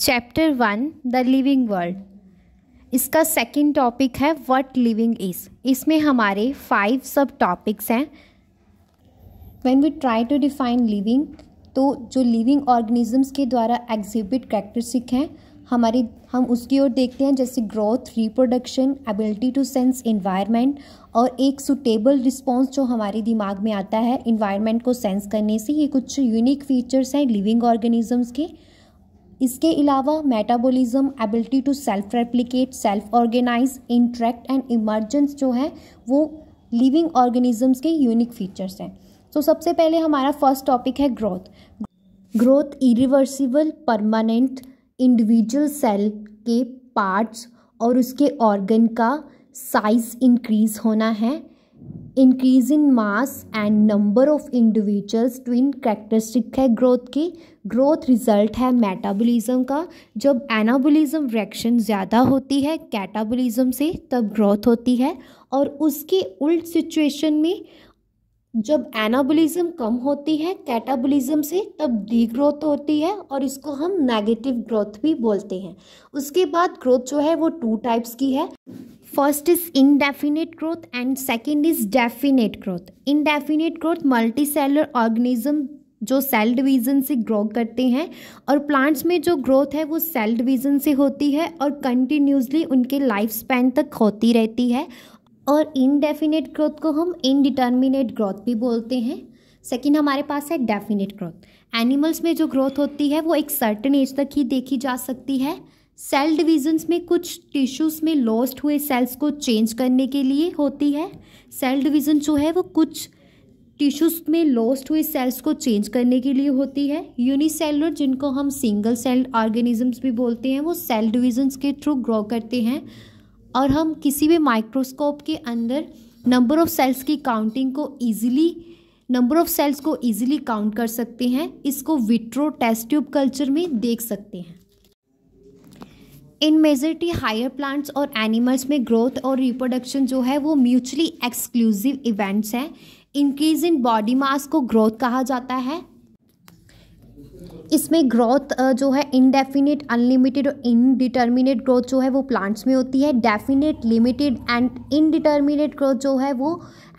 chapter one the living world इसका second topic है what living is इसमें हमारे फाइव सब टॉपिक्स हैं when we try to define living तो जो लिविंग ऑर्गेनिजम्स के द्वारा एग्जिबिट करेक्टरिस्टिक हैं हमारी हम उसकी ओर देखते हैं जैसे growth reproduction ability to sense environment और एक सुटेबल रिस्पॉन्स जो हमारे दिमाग में आता है इन्वायरमेंट को सेंस करने से ये कुछ यूनिक फीचर्स हैं लिविंग ऑर्गेनिजम्स के इसके अलावा metabolism ability to self replicate self organise interact and emergence जो है वो लिविंग ऑर्गेनिजम्स के यूनिक फीचर्स हैं तो सबसे पहले हमारा फर्स्ट टॉपिक है growth growth irreversible permanent individual cell के पार्ट्स और उसके ऑर्गन का साइज इंक्रीज होना है increase in mass and number of individuals twin characteristic है ग्रोथ की ग्रोथ रिजल्ट है मेटाबॉलिज्म का जब एनाबॉलिज्म रिएक्शन ज़्यादा होती है कैटाबॉलिज्म से तब ग्रोथ होती है और उसके उल्ट सिचुएशन में जब एनाबॉलिज्म कम होती है कैटाबॉलिज्म से तब डी ग्रोथ होती है और इसको हम नेगेटिव ग्रोथ भी बोलते हैं उसके बाद ग्रोथ जो है वो टू टाइप्स की है first is indefinite growth and second is definite growth indefinite growth multicellular organism जो सेल डिवीज़न से ग्रो करते हैं और प्लांट्स में जो ग्रोथ है वो सेल डिवीज़न से होती है और कंटिन्यूसली उनके लाइफ स्पैन तक होती रहती है और इनडेफिनेट ग्रोथ को हम इनडिटर्मिनेट ग्रोथ भी बोलते हैं सेकेंड हमारे पास है डेफिनेट ग्रोथ एनिमल्स में जो ग्रोथ होती है वो एक सर्टन एज तक ही देखी जा सकती है सेल डिवीजन्स में कुछ टिश्यूज़ में लॉस्ट हुए सेल्स को चेंज करने के लिए होती है सेल डिवीज़न जो है वो कुछ टिश्यूज़ में लॉस्ट हुए सेल्स को चेंज करने के लिए होती है यूनिसेलर जिनको हम सिंगल सेल ऑर्गेनिजम्स भी बोलते हैं वो सेल डिवीजन्स के थ्रू ग्रो करते हैं और हम किसी भी माइक्रोस्कोप के अंदर नंबर ऑफ़ सेल्स की काउंटिंग को ईजिली नंबर ऑफ़ सेल्स को ईजिली काउंट कर सकते हैं इसको विट्रो टेस्ट ट्यूब कल्चर में देख सकते हैं इन मेजोरिटी हायर प्लांट्स और एनिमल्स में ग्रोथ और रिप्रोडक्शन जो है वो म्यूचुअली एक्सक्लूसिव इवेंट्स हैं इंक्रीज इन बॉडी मास को ग्रोथ कहा जाता है इसमें ग्रोथ जो है इनडेफिनेट अनलिमिटेड और इनडिटर्मिनेट ग्रोथ जो है वो प्लांट्स में होती है definite limited and indeterminate growth जो है वो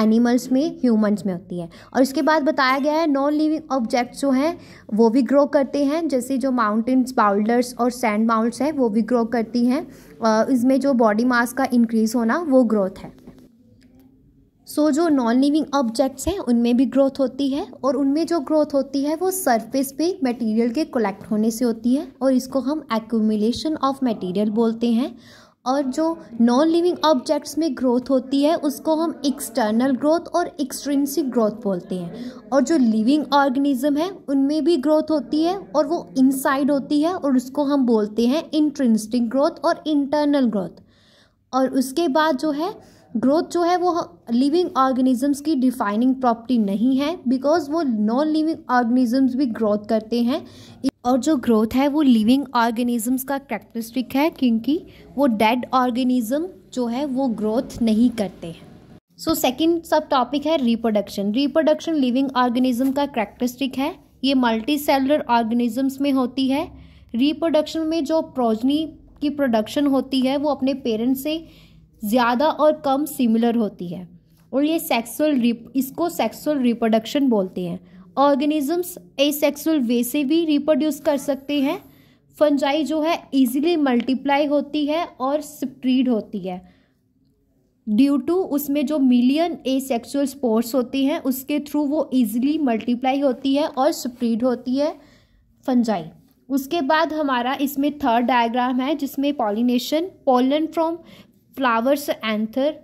एनिमल्स में ह्यूमंस में होती है और इसके बाद बताया गया है नॉन लिविंग ऑब्जेक्ट्स जो हैं वो भी ग्रो करते हैं जैसे जो माउंटेन्स बाउल्डर्स और सैंड माउंट्स हैं वो भी ग्रो करती हैं इसमें जो बॉडी मास का इंक्रीज़ होना वो ग्रोथ है सो so, जो नॉन लिविंग ऑब्जेक्ट्स हैं उनमें भी ग्रोथ होती है और उनमें जो ग्रोथ होती है वो सरफेस पे मटेरियल के कलेक्ट होने से होती है और इसको हम एक्यूमिलेशन ऑफ मटेरियल बोलते हैं और जो नॉन लिविंग ऑब्जेक्ट्स में ग्रोथ होती है उसको हम एक्सटर्नल ग्रोथ और एक्सट्रिंसिक ग्रोथ बोलते हैं और जो लिविंग ऑर्गेनिज्म है उनमें भी ग्रोथ होती है और वो इनसाइड होती है और उसको हम बोलते हैं इंट्रिंसिक ग्रोथ और इंटरनल ग्रोथ और उसके बाद जो है ग्रोथ जो है वो लिविंग ऑर्गेनिजम्स की डिफाइनिंग प्रॉपर्टी नहीं है बिकॉज वो नॉन लिविंग ऑर्गेनिजम्स भी ग्रोथ करते हैं और जो ग्रोथ है वो लिविंग ऑर्गेनिजम्स का करेक्टरिस्टिक है क्योंकि वो डेड ऑर्गेनिज्म जो है वो ग्रोथ नहीं करते हैं सो सेकेंड सब टॉपिक है रिप्रोडक्शन रिप्रोडक्शन लिविंग ऑर्गेनिज्म का करेक्टरिस्टिक है ये मल्टी सेलर ऑर्गेनिजम्स में होती है रिप्रोडक्शन में जो प्रोजनी की प्रोडक्शन होती है वो अपने पेरेंट्स से ज़्यादा और कम सिमिलर होती है और ये सेक्सुअल इसको सेक्सुअल रिप्रोडक्शन बोलते हैं ऑर्गेनिजम्स एसेक्सुअल वे से भी रिप्रोड्यूस कर सकते हैं फंजाई जो है इजीली मल्टीप्लाई होती है और स्प्रीड होती है ड्यू टू उसमें जो मिलियन ए सेक्सुअल स्पोर्ट्स होती हैं उसके थ्रू वो इजीली मल्टीप्लाई होती है और स्प्रीड होती है फंजाई उसके बाद हमारा इसमें थर्ड डायग्राम है जिसमें pollination pollen from flowers anther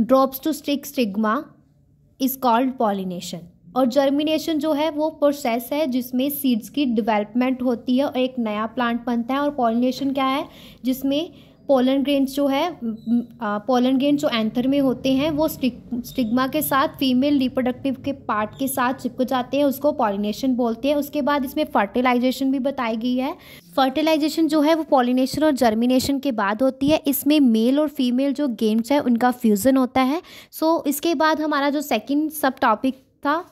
drops to stick stigma is called pollination और जर्मिनेशन जो है वो प्रोसेस है जिसमें सीड्स की डेवलपमेंट होती है और एक नया प्लांट बनता है और पॉलिनेशन क्या है जिसमें पोलन ग्रेन्स जो है पोलन ग्रेन जो एंथर में होते हैं वो स्टिग्मा के साथ फीमेल रिप्रोडक्टिव के पार्ट के साथ चिपक जाते हैं उसको पॉलिनेशन बोलते हैं उसके बाद इसमें फर्टिलाइजेशन भी बताई गई है फर्टिलाइजेशन जो है वो पॉलिनेशन और जर्मिनेशन के बाद होती है इसमें मेल और फीमेल जो गेम्स है उनका फ्यूज़न होता है सो so, इसके बाद हमारा जो सेकेंड सब टॉपिक था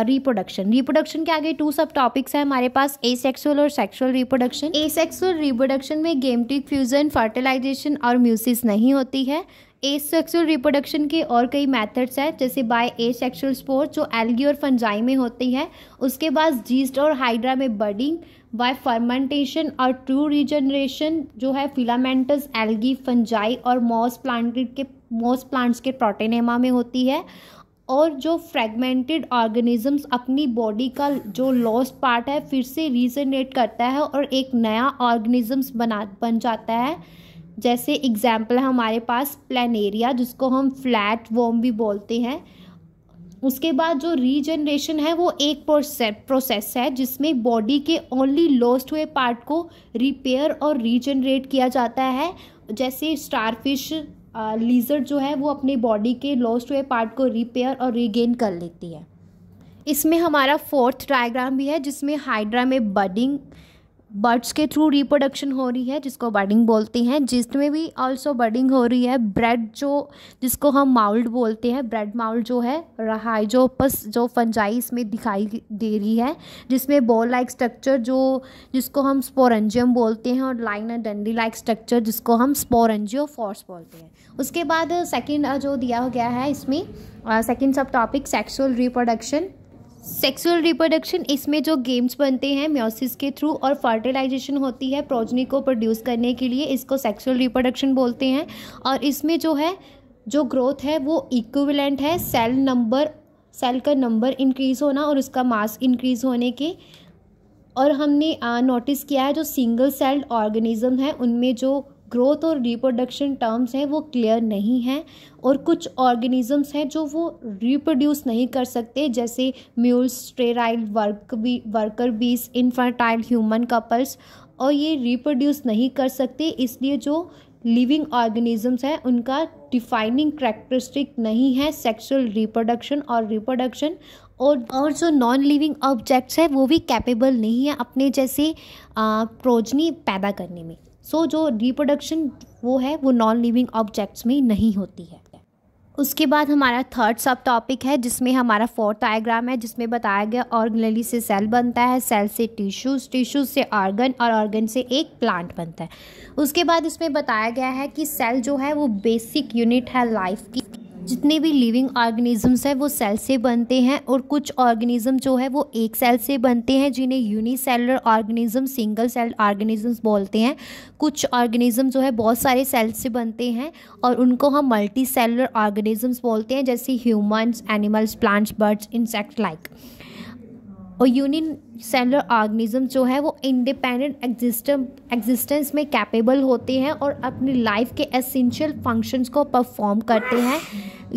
रिप्रोडक्शन रिप्रोडक्शन के आगे टू सब टॉपिक्स हैं हमारे पास ए सेक्सुअल और sexual reproduction asexual reproduction में गेमटिक फ्यूजन फर्टिलाइजेशन और म्यूसिस नहीं होती है ए सेक्सुअल रिप्रोडक्शन के और कई मेथड्स हैं जैसे बाय ए सेक्सुअल स्पोर जो एल्गी और फंजाई में होती है उसके बाद जीस्ट और हाइड्रा में बडिंग बाय फर्मेंटेशन और ट्रू रिजनरेशन जो है फिलामेंटस एल्गी फंजाई और मॉस प्लांट के मॉस प्लांट्स के प्रोटेनेमा में होती है और जो फ्रेगमेंटेड ऑर्गेनिजम्स अपनी बॉडी का जो लॉस्ट पार्ट है फिर से रीजनेट करता है और एक नया ऑर्गेनिजम्स बना बन जाता है जैसे एग्जाम्पल है हमारे पास प्लानेरिया जिसको हम फ्लैट वॉम भी बोलते हैं उसके बाद जो रीजनरेशन है वो एक प्रोसेस है जिसमें बॉडी के ओनली लॉस्ट हुए पार्ट को रिपेयर और रीजनरेट किया जाता है जैसे स्टारफिश लीजर्ड जो है वो अपनी बॉडी के लॉस्ट हुए पार्ट को रिपेयर और रिगेन कर लेती है इसमें हमारा फोर्थ डायग्राम भी है जिसमें हाइड्रा में बडिंग बर्ड्स के थ्रू रिप्रोडक्शन हो रही है जिसको बर्डिंग बोलते हैं जिसमें भी ऑल्सो बर्डिंग हो रही है ब्रेड जो जिसको हम माउल्ड बोलते हैं ब्रेड माउल्ड जो है रहाई जो पस जो फंजाई इसमें दिखाई दे रही है जिसमें बॉल लाइक स्ट्रक्चर जो जिसको हम स्पोरेंजियम बोलते हैं और लाइन एंड डंडी लाइक स्ट्रक्चर जिसको हम स्पोरेंजियो फोर्स बोलते हैं उसके बाद सेकेंड जो दिया गया है इसमें सेकेंड सब subtopic sexual reproduction sexual reproduction इसमें जो गेम्स बनते हैं म्योसिस के थ्रू और फर्टिलाइजेशन होती है प्रोजनी को प्रोड्यूस करने के लिए इसको सेक्सुअल रिप्रोडक्शन बोलते हैं और इसमें जो है जो ग्रोथ है वो इक्विवेलेंट है सेल नंबर सेल का नंबर इंक्रीज़ होना और उसका मास इंक्रीज़ होने के और हमने नोटिस किया है जो सिंगल सेल्ड ऑर्गेनिज्म है उनमें जो ग्रोथ और रिप्रोडक्शन टर्म्स हैं वो क्लियर नहीं हैं और कुछ ऑर्गेनिजम्स हैं जो वो रिप्रोड्यूस नहीं कर सकते जैसे mules sterile work bee worker bees infertile human couples और ये रिप्रोड्यूस नहीं कर सकते इसलिए जो लिविंग ऑर्गेनिजम्स हैं उनका डिफाइनिंग करेक्टरिस्टिक नहीं है सेक्सुअल रिप्रोडक्शन और रिप्रोडक्शन और और जो नॉन लिविंग ऑब्जेक्ट्स हैं वो भी कैपेबल नहीं है अपने जैसे प्रोजनी पैदा करने में सो so, जो रिप्रोडक्शन वो है वो नॉन लिविंग ऑब्जेक्ट्स में नहीं होती है उसके बाद हमारा थर्ड सब टॉपिक है जिसमें हमारा फोर्थ डायग्राम है जिसमें बताया गया ऑर्गनली से सेल बनता है सेल से टिश्यूज टिश्यूज से ऑर्गन और ऑर्गन से एक प्लांट बनता है उसके बाद इसमें बताया गया है कि सेल जो है वो बेसिक यूनिट है लाइफ की जितने भी लिविंग ऑर्गेनिजम्स हैं वो सेल से बनते हैं और कुछ ऑर्गेनिज्म जो है वो एक सेल से बनते हैं जिन्हें cellular organism single cell organisms बोलते हैं कुछ ऑर्गेनिज्म जो है बहुत सारे सेल से बनते हैं और उनको हम मल्टी सेलर ऑर्गेनिजम्स बोलते हैं जैसे humans animals plants birds insect like और यूनियन सेलुलर ऑर्गेनिज्म जो है वो इंडिपेंडेंट एग्जिस्टेंस में कैपेबल होते हैं और अपनी लाइफ के एसेंशियल फंक्शंस को परफॉर्म करते हैं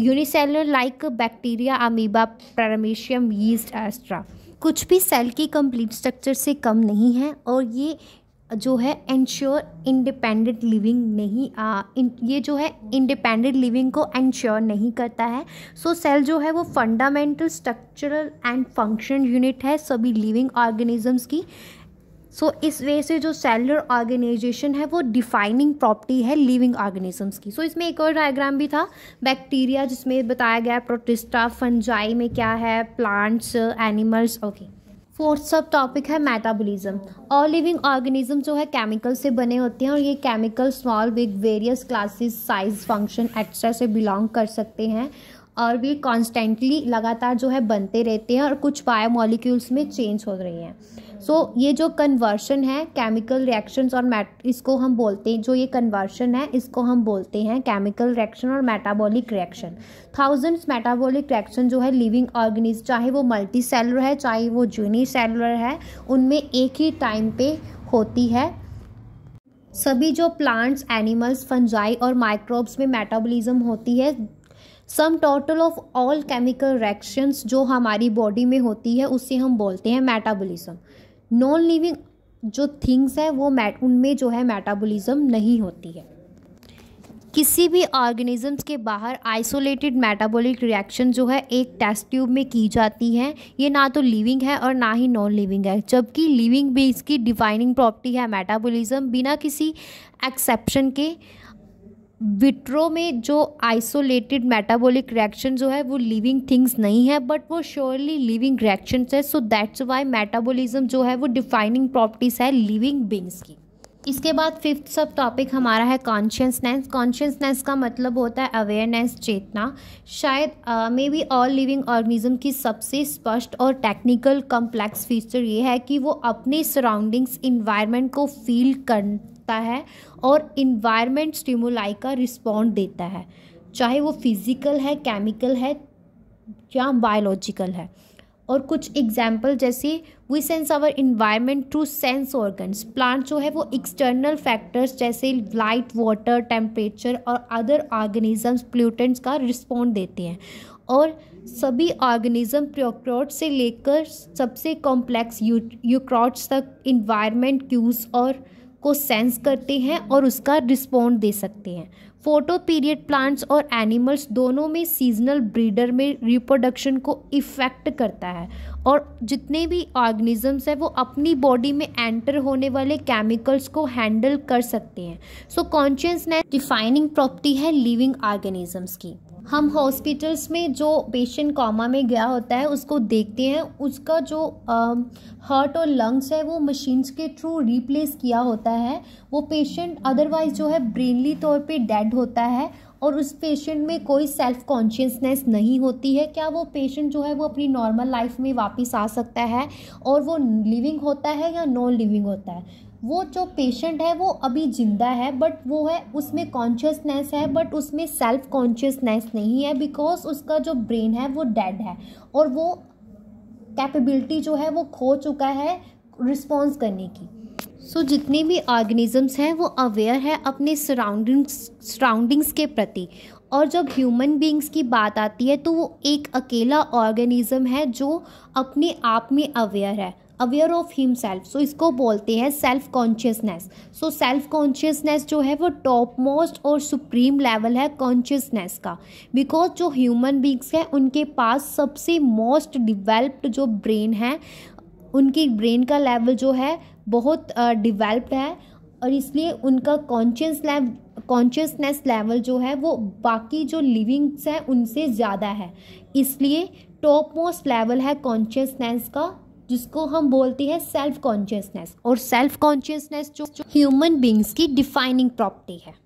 unicellular like bacteria amoeba paramecium yeast extra कुछ भी सेल की कंप्लीट स्ट्रक्चर से कम नहीं है और ये जो है इंश्योर इंडिपेंडेंट लिविंग नहीं आ इन, ये जो है इंडिपेंडेंट लिविंग को इंश्योर नहीं करता है सो so, सेल जो है वो fundamental structural and function unit है सभी लिविंग ऑर्गेनिजम्स की सो so, इस वे से जो सेलुलर ऑर्गेनाइजेशन है वो डिफाइनिंग प्रॉपर्टी है लिविंग ऑर्गेनिजम्स की सो so, इसमें एक और डायग्राम भी था बैक्टीरिया जिसमें बताया गया प्रोटिस्टा फंजाई में क्या है प्लांट्स एनिमल्स ओके फोर्थ सब टॉपिक है मेटाबॉलिज्म ऑल लिविंग ऑर्गेनिज्म जो है केमिकल से बने होते हैं और ये chemical small big various classes size function extra से बिलोंग कर सकते हैं और भी कॉन्स्टेंटली लगातार जो है बनते रहते हैं और कुछ बायोमोलिक्यूल्स में चेंज हो रहे हैं सो so, ये जो कन्वर्शन है केमिकल रिएक्शंस और मैट इसको हम बोलते हैं जो ये कन्वर्शन है इसको हम बोलते हैं केमिकल रिएक्शन और metabolic reaction thousands metabolic reaction जो है लिविंग ऑर्गेनिज चाहे वो मल्टी सेलर है चाहे वो जूनी सेलर है उनमें एक ही टाइम पे होती है सभी जो प्लांट्स एनिमल्स फंजाई और माइक्रोब्स में मेटाबोलिज़्म होती है sum total of all chemical reactions जो हमारी बॉडी में होती है उससे हम बोलते हैं मेटाबॉलिज्म नॉन लिविंग जो थिंग्स हैं वो मैट उनमें जो है मेटाबॉलिज्म नहीं होती है किसी भी ऑर्गेनिजम्स के बाहर आइसोलेटेड मेटाबॉलिक रिएक्शन जो है एक टेस्ट ट्यूब में की जाती हैं ये ना तो लिविंग है और ना ही नॉन लिविंग है जबकि लिविंग भी इसकी डिफाइनिंग प्रॉपर्टी है मेटाबॉलिज्म बिना किसी एक्सेप्शन के विट्रो में जो आइसोलेटेड मेटाबॉलिक रिएक्शन जो है वो लिविंग थिंग्स नहीं है बट वो श्योरली लिविंग रिएक्शंस है सो दैट्स वाई मेटाबॉलिज्म जो है वो डिफाइनिंग प्रॉपर्टीज है लिविंग बींग्स की इसके बाद फिफ्थ सब टॉपिक हमारा है कॉन्शियसनेस कॉन्शियसनेस का मतलब होता है अवेयरनेस चेतना शायद maybe all living organism की सबसे स्पष्ट और टेक्निकल कम्प्लेक्स फीचर ये है कि वो अपने सराउंडिंग्स इन्वायरमेंट को फील कर सकता है और इन्वायरमेंट स्टिमुलाई का रिस्पॉन्ड देता है चाहे वो फिज़िकल है केमिकल है या बायोलॉजिकल है और कुछ एग्जाम्पल जैसे we sense our environment through sense organs plant जो है वो एक्सटर्नल फैक्टर्स जैसे लाइट वाटर टेम्परेचर और अदर ऑर्गेनिजम्स प्लूटेंट्स का रिस्पॉन्ड देते हैं और सभी ऑर्गेनिज्म प्रोक्रॉट से लेकर सबसे कॉम्प्लेक्स यूक्रॉट्स तक इन्वायरमेंट क्यूज और को सेंस करते हैं और उसका रिस्पॉन्ड दे सकते हैं फोटो पीरियड प्लांट्स और एनिमल्स दोनों में सीजनल ब्रीडर में रिप्रोडक्शन को इफ़ेक्ट करता है और जितने भी ऑर्गेनिजम्स हैं वो अपनी बॉडी में एंटर होने वाले केमिकल्स को हैंडल कर सकते हैं सो कॉन्शियसनेस डिफाइनिंग प्रॉपर्टी है लिविंग ऑर्गेनिजम्स की हम हॉस्पिटल्स में जो पेशेंट कॉमा में गया होता है उसको देखते हैं उसका जो हार्ट और लंग्स है वो मशीन्स के थ्रू रिप्लेस किया होता है वो पेशेंट अदरवाइज जो है ब्रेनली तौर पे डेड होता है और उस पेशेंट में कोई सेल्फ कॉन्शियसनेस नहीं होती है क्या वो पेशेंट जो है वो अपनी नॉर्मल लाइफ में वापस आ सकता है और वो लिविंग होता है या नॉन लिविंग होता है वो जो पेशेंट है वो अभी ज़िंदा है बट वो है उसमें कॉन्शियसनेस है बट उसमें सेल्फ कॉन्शियसनेस नहीं है बिकॉज उसका जो ब्रेन है वो डेड है और वो कैपेबिलिटी जो है वो खो चुका है रिस्पॉन्स करने की सो so, जितने भी ऑर्गेनिजम्स हैं वो अवेयर है अपने सराउंडिंग्स सराउंडिंग्स के प्रति और जब ह्यूमन बींग्स की बात आती है तो वो एक अकेला ऑर्गेनिज़म है जो अपने आप में अवेयर है aware of himself so इसको बोलते हैं self consciousness so self consciousness जो है वो टॉप मोस्ट और सुप्रीम लेवल है कॉन्शियसनेस का बिकॉज जो ह्यूमन बींग्स हैं उनके पास सबसे मोस्ट डिवेल्प्ड जो ब्रेन है उनकी ब्रेन का लेवल जो है बहुत डिवेल्प्ड uh, है और इसलिए उनका कॉन्शियस लेव कॉन्शियसनेस लेवल जो है वो बाकी जो लिविंग्स हैं उनसे ज़्यादा है इसलिए टॉप मोस्ट लेवल है कॉन्शियसनेस का जिसको हम बोलते हैं सेल्फ कॉन्शियसनेस और सेल्फ कॉन्शियसनेस जो ह्यूमन बींग्स की डिफाइनिंग प्रॉपर्टी है